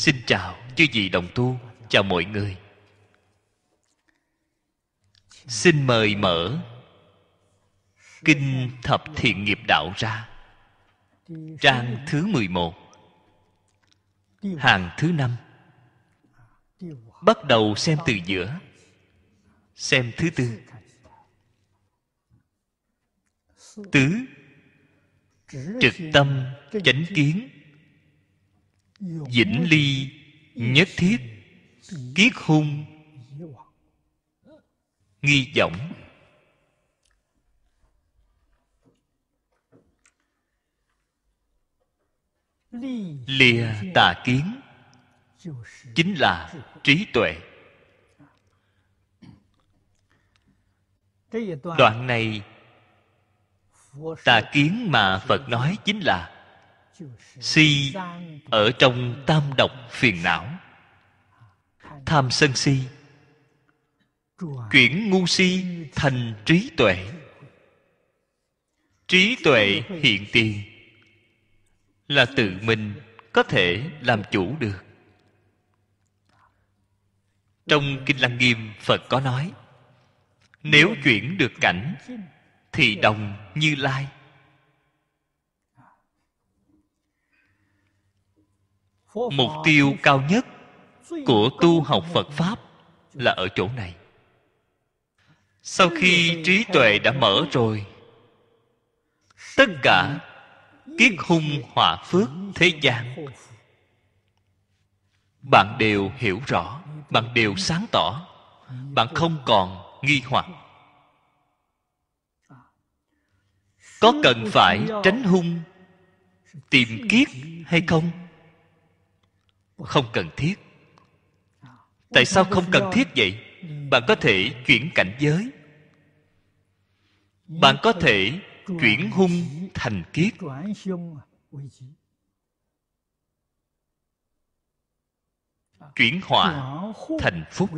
Xin chào chư vị đồng tu Chào mọi người Xin mời mở Kinh Thập Thiện Nghiệp Đạo ra Trang thứ 11 Hàng thứ năm Bắt đầu xem từ giữa Xem thứ tư Tứ Trực tâm chánh kiến vĩnh ly nhất thiết kiết hung nghi vọng lìa tà kiến chính là trí tuệ đoạn này tà kiến mà phật nói chính là si ở trong tam độc phiền não tham sân si chuyển ngu si thành trí tuệ trí tuệ hiện tiền là tự mình có thể làm chủ được trong kinh lăng nghiêm phật có nói nếu chuyển được cảnh thì đồng như lai mục tiêu cao nhất của tu học phật pháp là ở chỗ này sau khi trí tuệ đã mở rồi tất cả kiết hung hòa phước thế gian bạn đều hiểu rõ bạn đều sáng tỏ bạn không còn nghi hoặc có cần phải tránh hung tìm kiết hay không không cần thiết à, tại sao không cần thiết vậy bạn có thể chuyển cảnh giới bạn có thể chuyển hung thành kiết à, chuyển hòa thành phúc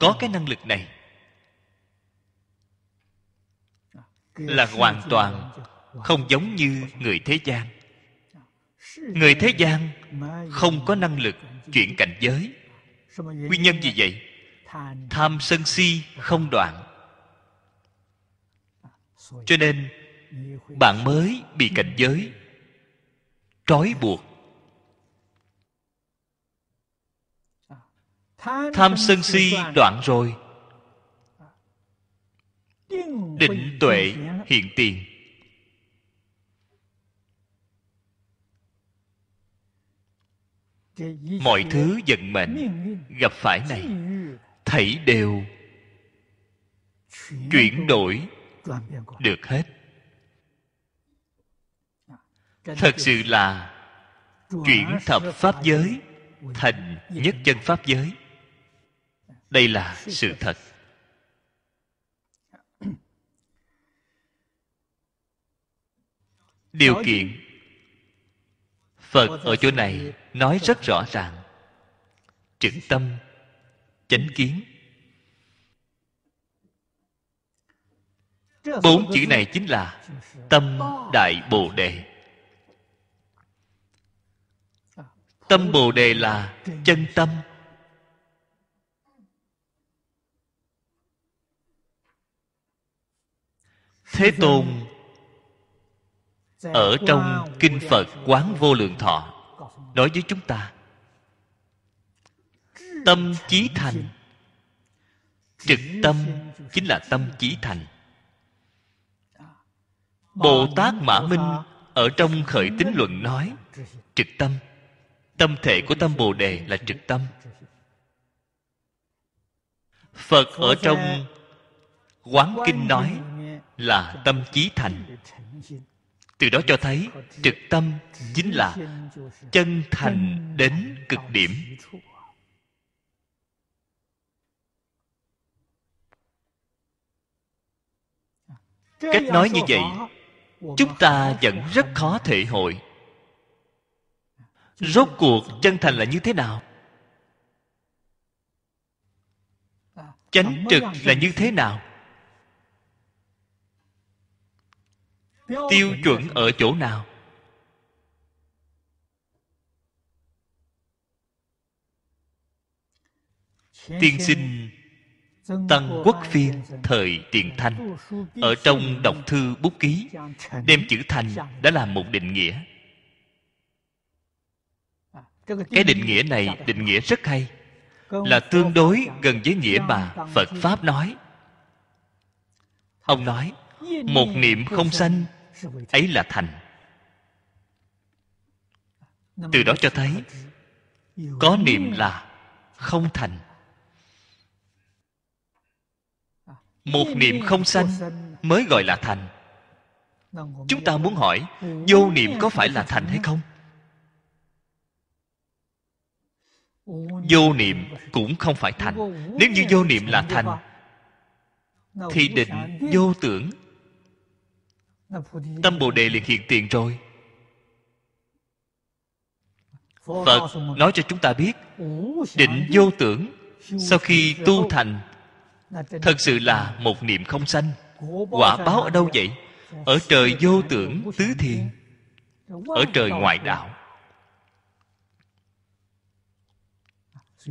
có cái năng lực này à, là hoàn toàn không giống như người thế gian người thế gian không có năng lực chuyển cảnh giới nguyên nhân gì vậy tham sân si không đoạn cho nên bạn mới bị cảnh giới trói buộc tham sân si đoạn rồi định tuệ hiện tiền mọi thứ vận mệnh gặp phải này thảy đều chuyển đổi được hết thật sự là chuyển thập pháp giới thành nhất chân pháp giới đây là sự thật điều kiện phật ở chỗ này nói rất rõ ràng chữ tâm chánh kiến bốn chữ này chính là tâm đại bồ đề tâm bồ đề là chân tâm thế tôn ở trong kinh phật quán vô lượng thọ nói với chúng ta tâm chí thành trực tâm chính là tâm chí thành bồ tát mã minh ở trong khởi tín luận nói trực tâm tâm thể của tâm bồ đề là trực tâm phật ở trong quán kinh nói là tâm chí thành từ đó cho thấy trực tâm chính là chân thành đến cực điểm cách nói như vậy chúng ta vẫn rất khó thể hội rốt cuộc chân thành là như thế nào chánh trực là như thế nào tiêu chuẩn ở chỗ nào tiên sinh tăng quốc phiên thời tiền thanh ở trong đọc thư bút ký đem chữ thành đã là một định nghĩa à, cái định nghĩa này định nghĩa rất hay là tương đối gần với nghĩa mà phật pháp nói ông nói một niệm không sanh ấy là thành từ đó cho thấy có niệm là không thành à, một niệm không sanh mới gọi là thành chúng ta muốn hỏi vô niệm có phải là thành hay không vô niệm cũng không phải thành nếu như vô niệm là thành thì định vô tưởng tâm bồ đề liền hiện tiền rồi phật nói cho chúng ta biết định vô tưởng sau khi tu thành thật sự là một niệm không sanh quả báo ở đâu vậy ở trời vô tưởng tứ thiền ở trời ngoại đạo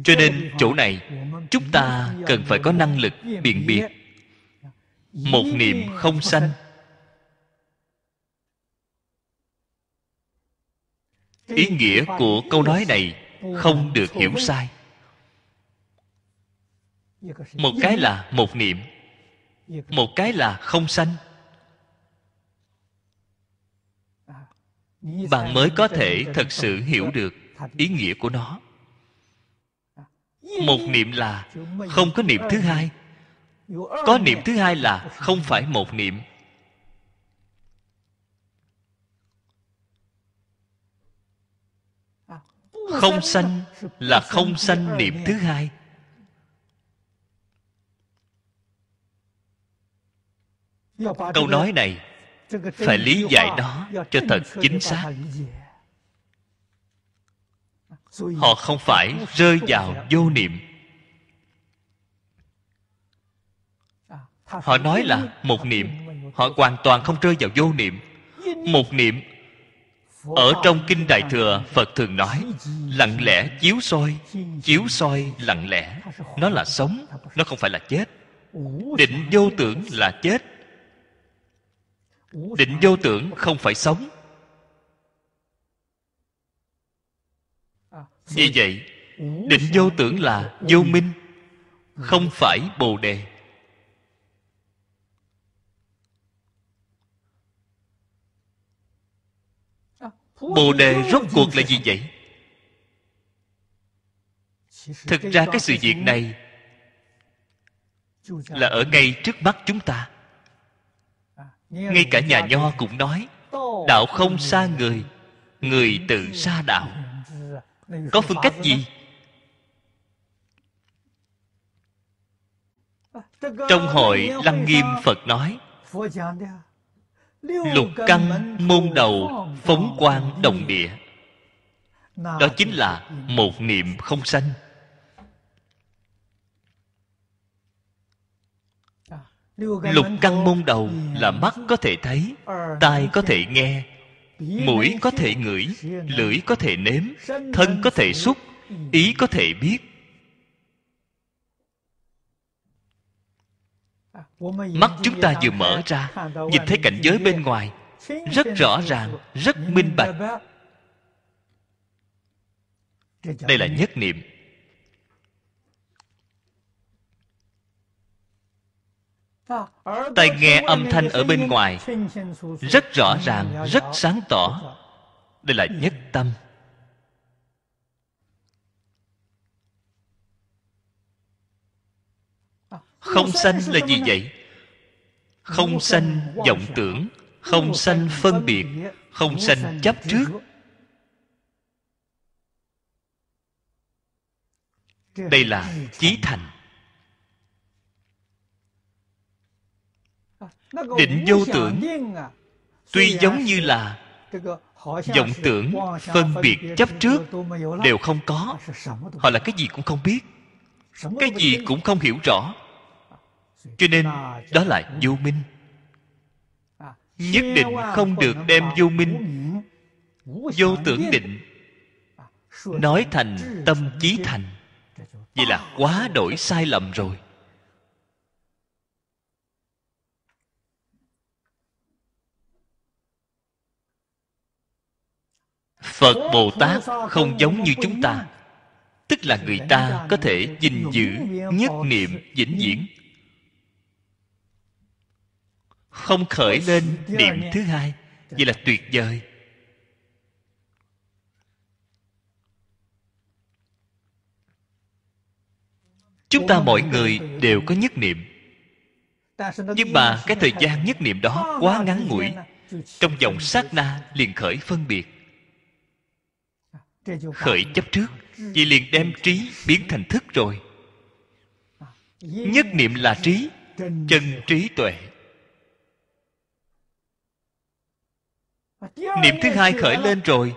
cho nên chỗ này chúng ta cần phải có năng lực biện biệt một niệm không sanh ý nghĩa của câu nói này không được hiểu sai một cái là một niệm một cái là không sanh bạn mới có thể thật sự hiểu được ý nghĩa của nó một niệm là không có niệm thứ hai có niệm thứ hai là không phải một niệm không sanh là không sanh niệm thứ hai câu nói này phải lý giải nó cho thật chính xác họ không phải rơi vào vô niệm à, họ nói là một niệm họ hoàn toàn không rơi vào vô niệm một niệm ở trong kinh đại thừa phật thường nói lặng lẽ chiếu soi chiếu soi lặng lẽ nó là sống nó không phải là chết định vô tưởng là chết định vô tưởng không phải sống vì vậy định vô tưởng là vô minh không phải bồ đề bồ đề rốt cuộc là gì vậy thực ra cái sự việc này là ở ngay trước mắt chúng ta à, ngay cả nhà nho cũng nói đạo không xa người người tự xa đạo có phương cách gì à, trong hội lăng nghiêm phật nói lục căn môn đầu phóng quang đồng địa đó chính là một niệm không sanh lục căn môn đầu là mắt có thể thấy tai có thể nghe mũi có thể ngửi lưỡi có thể nếm thân có thể xúc ý có thể biết mắt chúng ta vừa mở ra nhìn thấy cảnh giới bên ngoài rất rõ ràng rất minh bạch đây là nhất niệm tai nghe âm thanh ở bên ngoài rất rõ ràng rất sáng tỏ đây là nhất tâm không sanh là gì vậy không sanh vọng tưởng không sanh phân biệt không sanh chấp trước đây là chí thành định vô tưởng à? tuy giống như là vọng tưởng phân biệt chấp trước đều không có họ là cái gì cũng không biết cái gì cũng không hiểu rõ cho nên đó là vô minh nhất định không được đem vô minh vô tưởng định nói thành tâm chí thành vậy là quá đổi sai lầm rồi phật bồ tát không giống như chúng ta tức là người ta có thể gìn giữ nhất niệm vĩnh viễn không khởi lên niệm thứ hai vậy là tuyệt vời chúng ta mỗi người đều có nhất niệm nhưng mà cái thời gian nhất niệm đó quá ngắn ngủi trong dòng sát na liền khởi phân biệt khởi chấp trước ừ. vì liền đem trí biến thành thức rồi à, nhất niệm là trí chân trí tuệ niệm thứ hai khởi lên rồi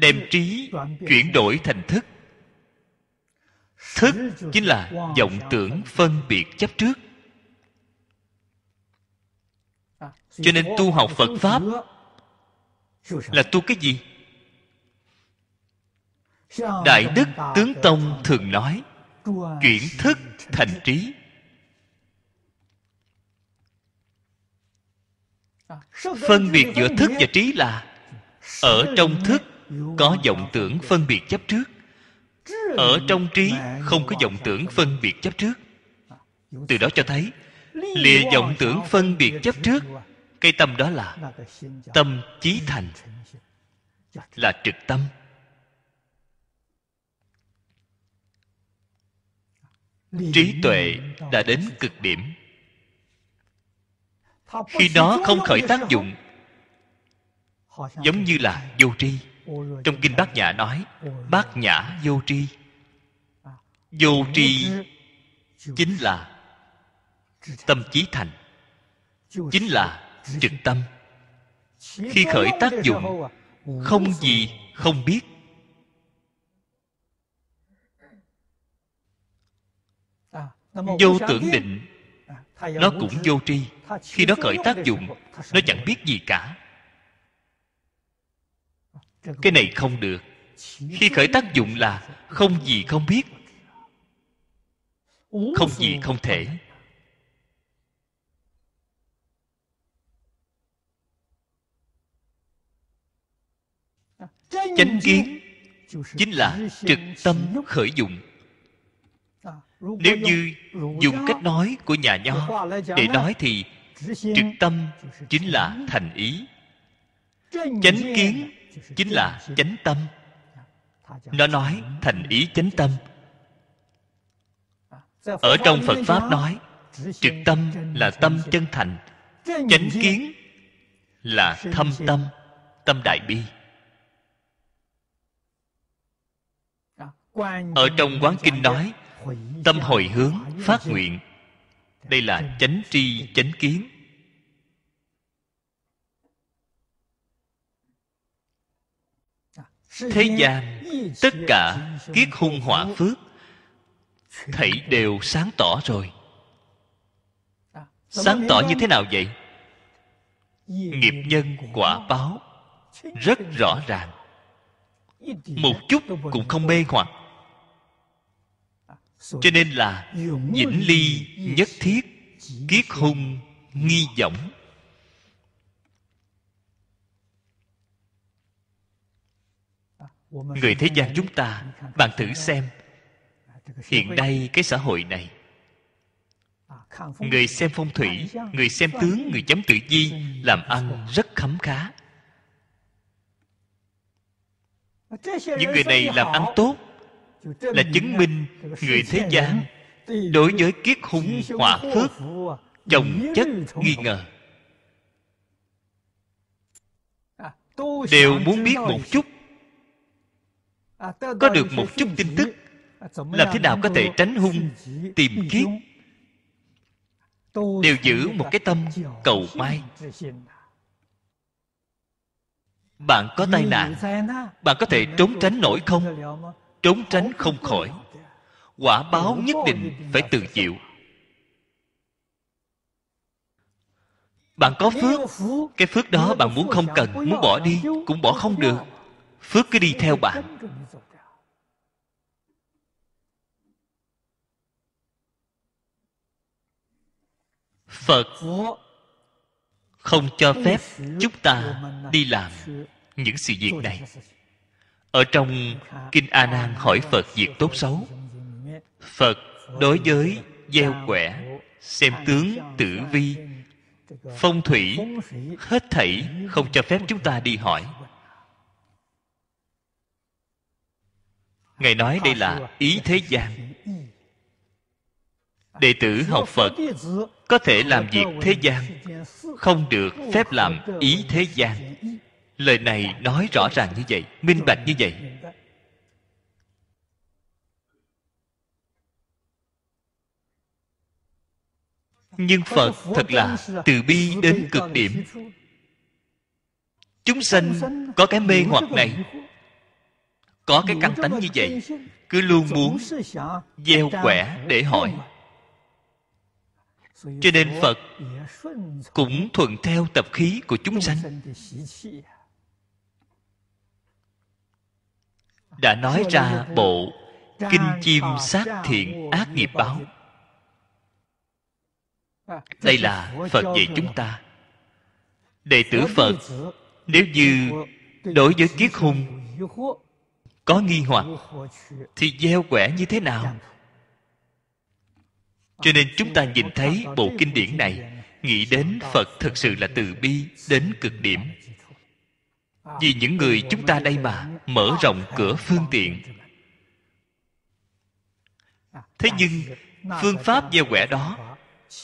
đem trí chuyển đổi thành thức thức chính là vọng tưởng phân biệt chấp trước cho nên tu học phật pháp là tu cái gì đại đức tướng tông thường nói chuyển thức thành trí phân biệt giữa thức và trí là ở trong thức có vọng tưởng phân biệt chấp trước ở trong trí không có vọng tưởng phân biệt chấp trước từ đó cho thấy lìa vọng tưởng phân biệt chấp trước cái tâm đó là tâm chí thành là trực tâm trí tuệ đã đến cực điểm khi nó không khởi tác dụng giống như là vô tri trong kinh bát nhã nói bát nhã vô tri vô tri chính là tâm trí thành chính là trực tâm khi khởi tác dụng không gì không biết vô tưởng định nó cũng vô tri khi nó khởi tác dụng nó chẳng biết gì cả cái này không được khi khởi tác dụng là không gì không biết không gì không thể chánh kiến chính là trực tâm khởi dụng nếu như dùng cách nói của nhà nho Để nói thì Trực tâm chính là thành ý Chánh kiến chính là chánh tâm dạ, Nó nói thành ý chánh tâm dạ, Ở trong Phật Pháp nói Trực tâm là tâm chân thành Chánh kiến là thâm tâm Tâm đại bi dạ, Ở trong quán kinh nói tâm hồi hướng phát nguyện đây là chánh tri chánh kiến thế gian tất cả kiết hung hỏa phước thảy đều sáng tỏ rồi sáng tỏ như thế nào vậy nghiệp nhân quả báo rất rõ ràng một chút cũng không mê hoặc cho nên là vĩnh ly nhất thiết kiết hung nghi vọng người thế gian chúng ta bạn thử xem hiện nay cái xã hội này người xem phong thủy người xem tướng người chấm tự di làm ăn rất khấm khá những người này làm ăn tốt là chứng minh người thế gian đối với kiết húng hỏa phước chồng chất nghi ngờ à, đều muốn biết một chút à, có được một chút tin tức à, làm thế nào có thể tránh hung tìm kiếp đều giữ một cái tâm cầu may bạn có tai nạn bạn có thể trốn tránh nổi không trốn tránh không khỏi quả báo nhất định phải tự chịu bạn có phước cái phước đó bạn muốn không cần muốn bỏ đi cũng bỏ không được phước cứ đi theo bạn phật không cho phép chúng ta đi làm những sự việc này ở trong kinh a nan hỏi phật việc tốt xấu phật đối với gieo quẻ xem tướng tử vi phong thủy hết thảy không cho phép chúng ta đi hỏi ngài nói đây là ý thế gian đệ tử học phật có thể làm việc thế gian không được phép làm ý thế gian lời này nói rõ ràng như vậy minh bạch như vậy nhưng phật thật là từ bi đến cực điểm chúng sanh có cái mê hoặc này có cái căn tánh như vậy cứ luôn muốn gieo quẻ để hỏi cho nên phật cũng thuận theo tập khí của chúng sanh đã nói ra bộ kinh chim sát thiện ác nghiệp báo đây là phật dạy chúng ta đệ tử phật nếu như đối với kiết hung có nghi hoặc thì gieo quẻ như thế nào cho nên chúng ta nhìn thấy bộ kinh điển này nghĩ đến phật thật sự là từ bi đến cực điểm vì những người chúng ta đây mà mở rộng cửa phương tiện thế nhưng phương pháp gieo quẻ đó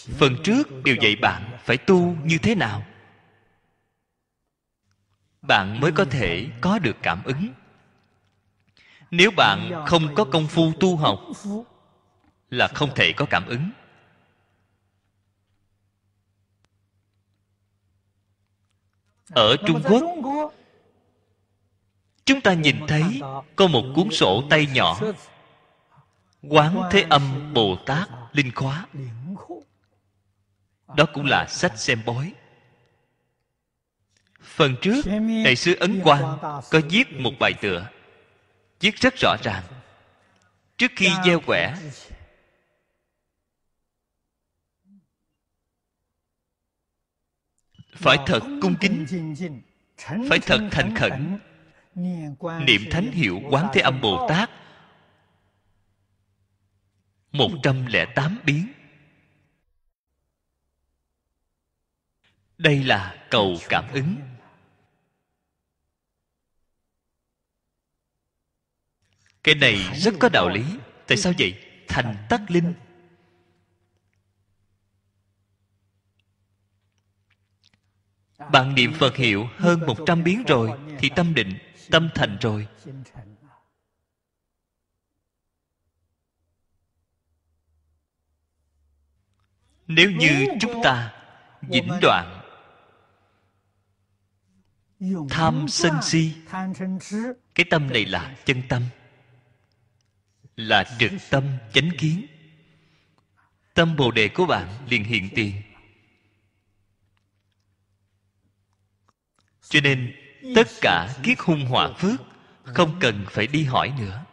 phần trước đều dạy bạn phải tu như thế nào bạn mới có thể có được cảm ứng nếu bạn không có công phu tu học là không thể có cảm ứng ở trung quốc chúng ta nhìn thấy có một cuốn sổ tay nhỏ quán thế âm bồ tát linh khóa đó cũng là sách xem bói phần trước đại sư ấn quang có viết một bài tựa viết rất rõ ràng trước khi gieo quẻ phải thật cung kính phải thật thành khẩn niệm thánh hiệu quán thế âm bồ tát 108 biến đây là cầu cảm ứng cái này rất có đạo lý tại sao vậy thành tắc linh bạn niệm phật hiệu hơn 100 biến rồi thì tâm định tâm thành rồi nếu như chúng ta dĩnh đoạn tham sân si cái tâm này là chân tâm là trực tâm chánh kiến tâm bồ đề của bạn liền hiện tiền cho nên tất cả kiết hung hòa phước không cần phải đi hỏi nữa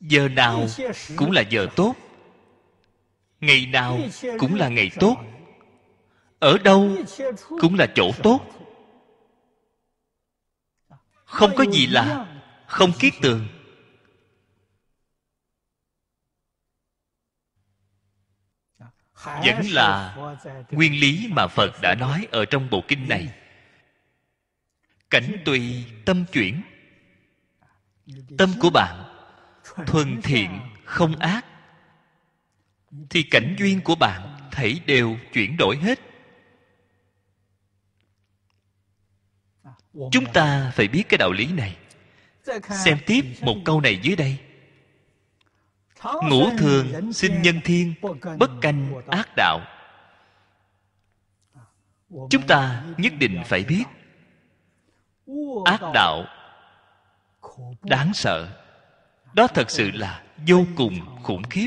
giờ nào cũng là giờ tốt ngày nào cũng là ngày tốt ở đâu cũng là chỗ tốt không có gì là không kiết tường vẫn là nguyên lý mà phật đã nói ở trong bộ kinh này cảnh tùy tâm chuyển tâm của bạn thuần thiện không ác thì cảnh duyên của bạn thảy đều chuyển đổi hết chúng ta phải biết cái đạo lý này xem tiếp một câu này dưới đây ngũ thường sinh nhân thiên bất canh ác đạo chúng ta nhất định phải biết ác đạo đáng sợ đó thật sự là vô cùng khủng khiếp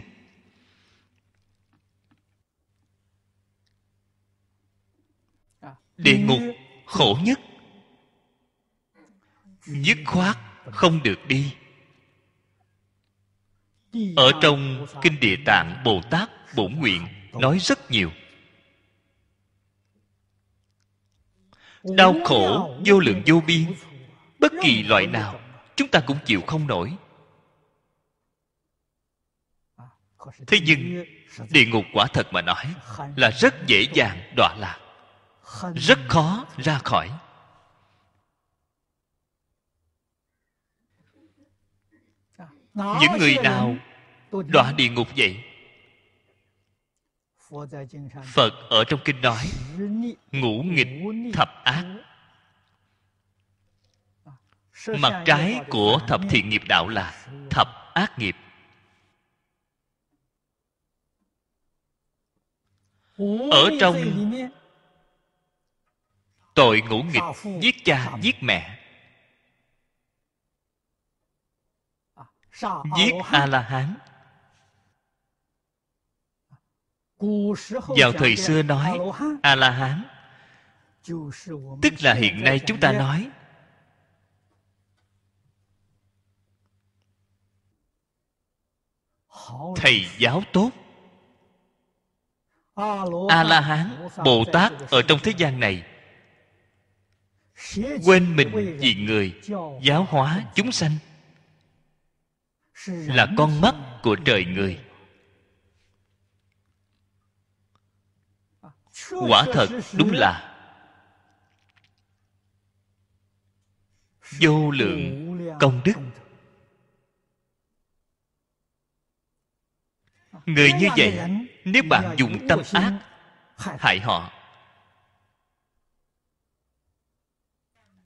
địa ngục khổ nhất dứt khoát không được đi ở trong kinh địa tạng bồ tát bổn nguyện nói rất nhiều đau khổ vô lượng vô biên bất kỳ loại nào chúng ta cũng chịu không nổi thế nhưng địa ngục quả thật mà nói là rất dễ dàng đọa lạc rất khó ra khỏi những người nào đọa địa ngục vậy phật ở trong kinh nói ngũ nghịch thập ác mặt trái của thập thiện nghiệp đạo là thập ác nghiệp ở trong tội ngũ nghịch giết cha giết mẹ giết a la hán vào thời xưa nói a la hán tức là hiện nay chúng ta nói thầy giáo tốt a la hán bồ tát ở trong thế gian này quên mình vì người giáo hóa chúng sanh là con mắt của trời người quả thật đúng là vô lượng công đức người như vậy nếu bạn dùng tâm ác hại họ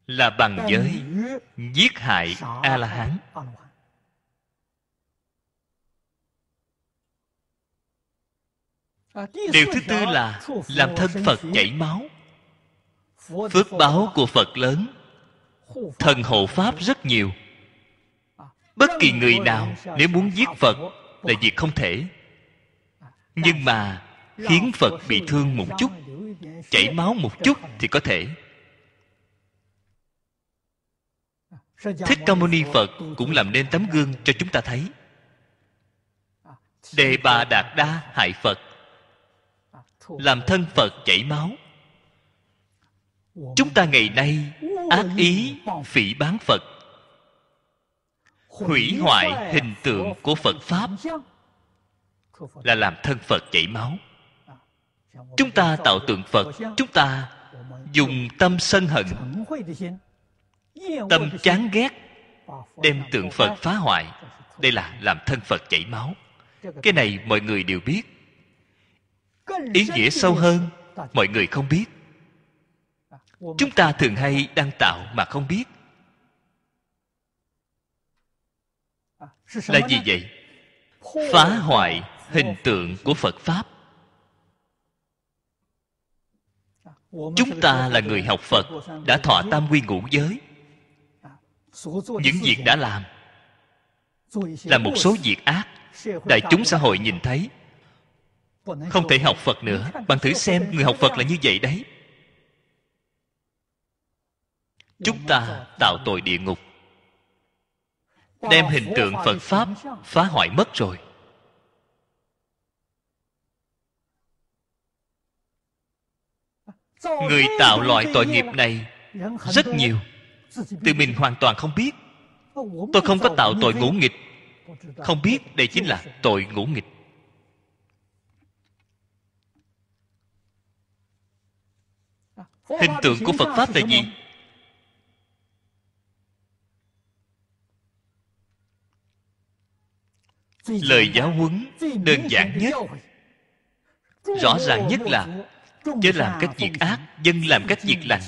là bằng giới giết hại a la hán À, điều thứ tư là làm thân phật chảy máu phước báo của phật lớn thần hộ pháp rất nhiều à, bất kỳ người nào nếu muốn giết phật là việc không thể à, nhưng mà khiến phật bị thương một chút chảy máu một chút thì có thể thích ca mâu ni phật cũng làm nên tấm gương cho chúng ta thấy đề bà đạt đa hại phật làm thân phật chảy máu chúng ta ngày nay ác ý phỉ bán phật hủy hoại hình tượng của phật pháp là làm thân phật chảy máu à, chúng ta tạo tượng phật chúng ta dùng tâm sân hận tâm chán ghét đem tượng phật phá hoại đây là làm thân phật chảy máu cái này mọi người đều biết ý nghĩa sâu hơn mọi người không biết chúng ta thường hay đang tạo mà không biết là gì vậy phá hoại hình tượng của phật pháp chúng ta là người học phật đã thọ tam quy ngũ giới những việc đã làm là một số việc ác đại chúng xã hội nhìn thấy không thể học phật nữa bạn thử xem người học phật là như vậy đấy chúng ta tạo tội địa ngục đem hình tượng phật pháp phá hoại mất rồi người tạo loại tội nghiệp này rất nhiều tự mình hoàn toàn không biết tôi không có tạo tội ngũ nghịch không biết đây chính là tội ngũ nghịch Hình tượng của Phật Pháp là gì? Lời giáo huấn đơn giản nhất Rõ ràng nhất là Chớ làm các việc ác Dân làm các việc lành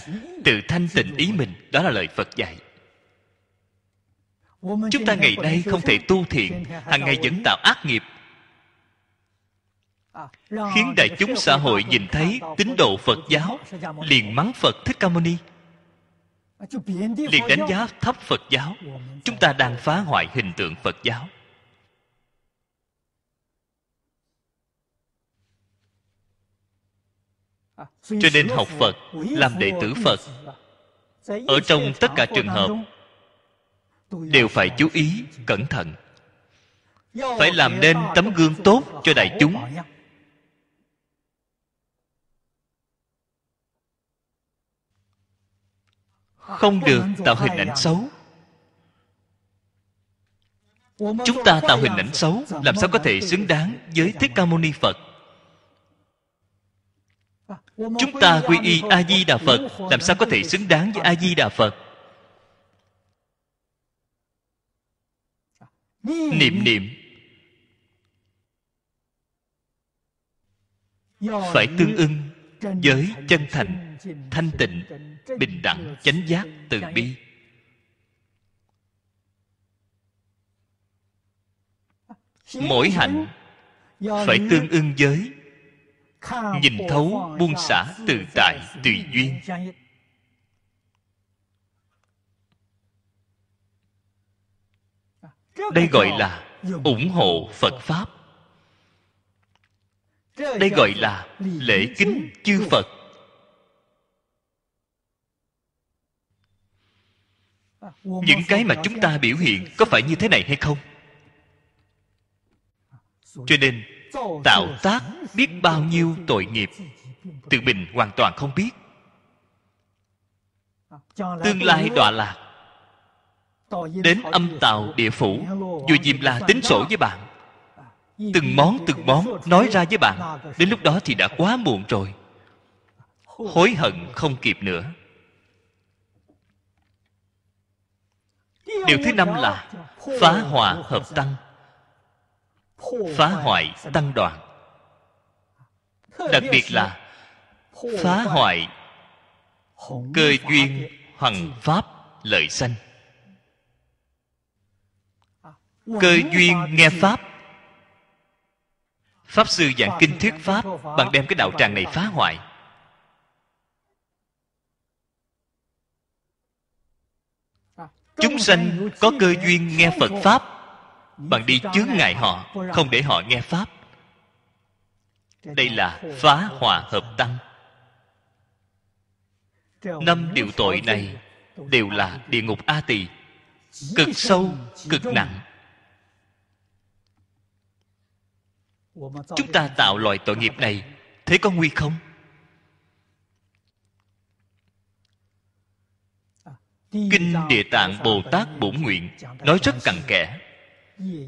Tự thanh tịnh ý mình Đó là lời Phật dạy Chúng ta ngày nay không thể tu thiện Hàng ngày vẫn tạo ác nghiệp khiến đại chúng xã hội nhìn thấy tín đồ phật giáo liền mắng phật thích ca mâu ni liền đánh giá thấp phật giáo chúng ta đang phá hoại hình tượng phật giáo cho nên học phật làm đệ tử phật ở trong tất cả trường hợp đều phải chú ý cẩn thận phải làm nên tấm gương tốt cho đại chúng không được tạo hình ảnh xấu chúng ta tạo hình ảnh xấu làm sao có thể xứng đáng với thích ca mâu ni phật chúng ta quy y a di đà phật làm sao có thể xứng đáng với a di đà phật niệm niệm phải tương ưng với chân thành thanh tịnh bình đẳng chánh giác từ bi mỗi hạnh phải tương ưng giới nhìn thấu buông xả tự tại tùy duyên đây gọi là ủng hộ phật pháp đây gọi là lễ kính chư phật những cái mà chúng ta biểu hiện có phải như thế này hay không cho nên tạo tác biết bao nhiêu tội nghiệp tự mình hoàn toàn không biết tương lai đọa lạc đến âm tàu địa phủ dù dìm là tính sổ với bạn từng món từng món nói ra với bạn đến lúc đó thì đã quá muộn rồi hối hận không kịp nữa điều thứ năm là phá hòa hợp tăng phá hoại tăng đoàn đặc biệt là phá hoại cơ duyên hoằng pháp lợi sanh cơ duyên nghe pháp pháp sư giảng kinh thuyết pháp bằng đem cái đạo tràng này phá hoại chúng sanh có cơ duyên nghe phật pháp bạn đi chướng ngại họ không để họ nghe pháp đây là phá hòa hợp tăng năm điều tội này đều là địa ngục a tỳ cực sâu cực nặng chúng ta tạo loại tội nghiệp này thế có nguy không kinh địa tạng bồ tát bổn nguyện nói rất cặn kẽ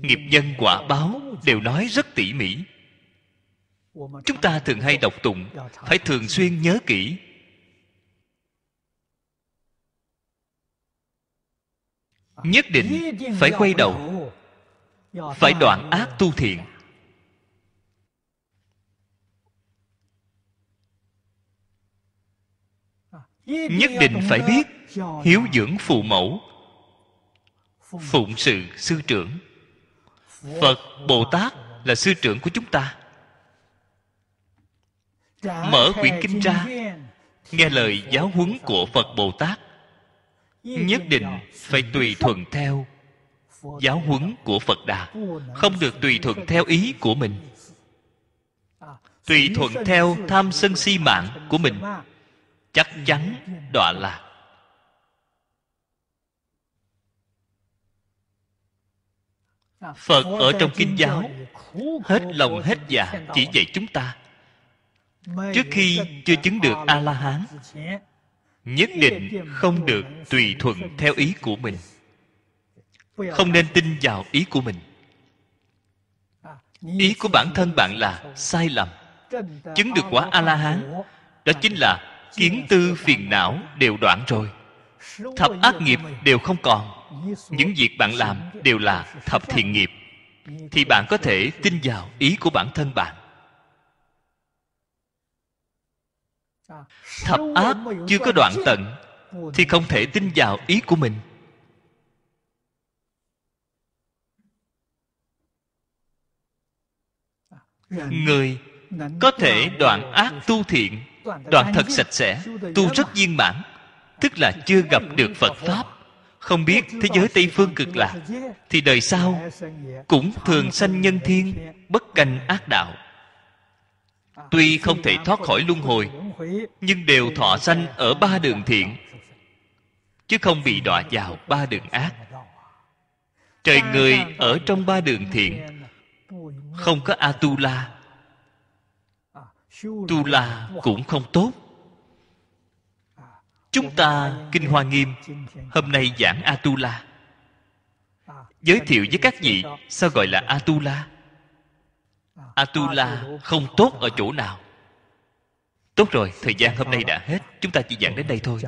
nghiệp nhân quả báo đều nói rất tỉ mỉ chúng ta thường hay đọc tụng phải thường xuyên nhớ kỹ nhất định phải quay đầu phải đoạn ác tu thiện nhất định phải biết hiếu dưỡng phụ mẫu phụng sự sư trưởng phật bồ tát là sư trưởng của chúng ta mở quyển kinh ra nghe lời giáo huấn của phật bồ tát nhất định phải tùy thuận theo giáo huấn của phật đà không được tùy thuận theo ý của mình à, tùy thuận theo tham sân si mạng của mình chắc chắn đọa lạc phật ở trong kinh giáo hết lòng hết dạ chỉ dạy chúng ta trước khi chưa chứng được a la hán nhất định không được tùy thuận theo ý của mình không nên tin vào ý của mình ý của bản thân bạn là sai lầm chứng được quả a la hán đó chính là kiến tư phiền não đều đoạn rồi thập ác nghiệp đều không còn những việc bạn làm đều là thập thiện nghiệp thì bạn có thể tin vào ý của bản thân bạn à, thập ác chưa có đoạn tận thì không thể tin vào ý của mình à, người có thể đoạn ác tu thiện đoạn thật sạch sẽ tu rất viên mãn tức là chưa gặp được phật pháp không biết thế giới tây phương cực lạc thì đời sau cũng thường sanh nhân thiên bất canh ác đạo tuy không thể thoát khỏi luân hồi nhưng đều thọ sanh ở ba đường thiện chứ không bị đọa vào ba đường ác trời người ở trong ba đường thiện không có atula tu la cũng không tốt chúng ta kinh hoa nghiêm hôm nay giảng atula giới thiệu với các vị sao gọi là atula atula không tốt ở chỗ nào tốt rồi thời gian hôm nay đã hết chúng ta chỉ giảng đến đây thôi